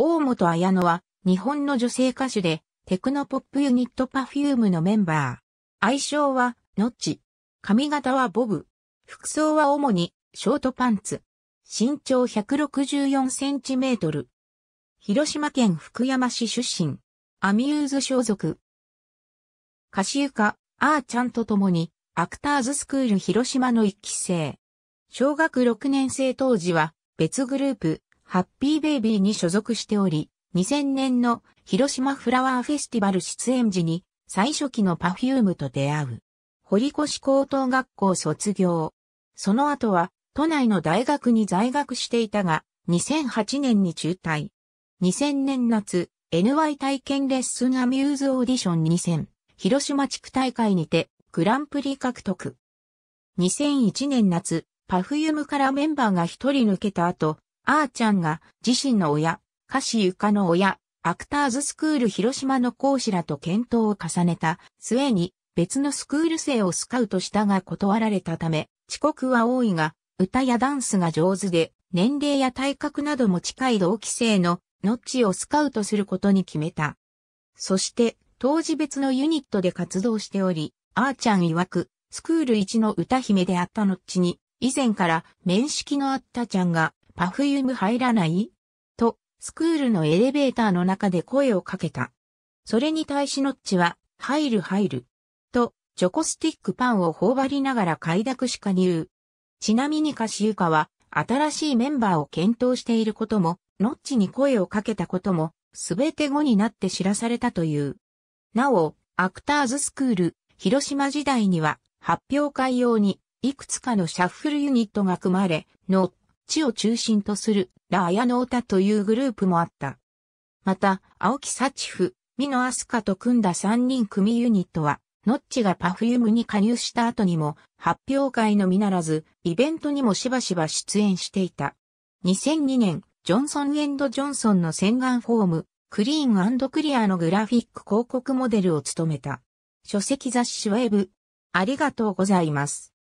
大本彩乃は日本の女性歌手でテクノポップユニットパフュームのメンバー。愛称はノッチ。髪型はボブ。服装は主にショートパンツ。身長164センチメートル。広島県福山市出身。アミューズ所属。歌手歌、あーちゃんと共に、アクターズスクール広島の一期生。小学6年生当時は別グループ、ハッピーベイビーに所属しており、2000年の広島フラワーフェスティバル出演時に最初期のパフュームと出会う。堀越高等学校卒業。その後は都内の大学に在学していたが、2008年に中退。2000年夏、NY 体験レッスンアミューズオーディション2000、広島地区大会にてグランプリ獲得。2001年夏、パフユムからメンバーが一人抜けた後、あーちゃんが自身の親、歌詞ゆかの親、アクターズスクール広島の講師らと検討を重ねた末に別のスクール生をスカウトしたが断られたため、遅刻は多いが、歌やダンスが上手で、年齢や体格なども近い同期生のノッチをスカウトすることに決めた。そして、当時別のユニットで活動しており、あーちゃん曰く、スクール一の歌姫であったノッチに、以前から面識のあったちゃんが、パフユーム入らないと、スクールのエレベーターの中で声をかけた。それに対しノッチは、入る入る。と、チョコスティックパンを頬張りながら快諾し言入。ちなみにカシユカは、新しいメンバーを検討していることも、ノッチに声をかけたことも、すべて後になって知らされたという。なお、アクターズスクール、広島時代には、発表会用に、いくつかのシャッフルユニットが組まれ、ノッ地を中心とするラ・アヤノータというグループもあった。また、青木幸ミ美アスカと組んだ3人組ユニットは、ノッチがパフュームに加入した後にも、発表会のみならず、イベントにもしばしば出演していた。2002年、ジョンソンエンド・ジョンソンの洗顔フォーム、クリーンクリアのグラフィック広告モデルを務めた。書籍雑誌ウェブ。ありがとうございます。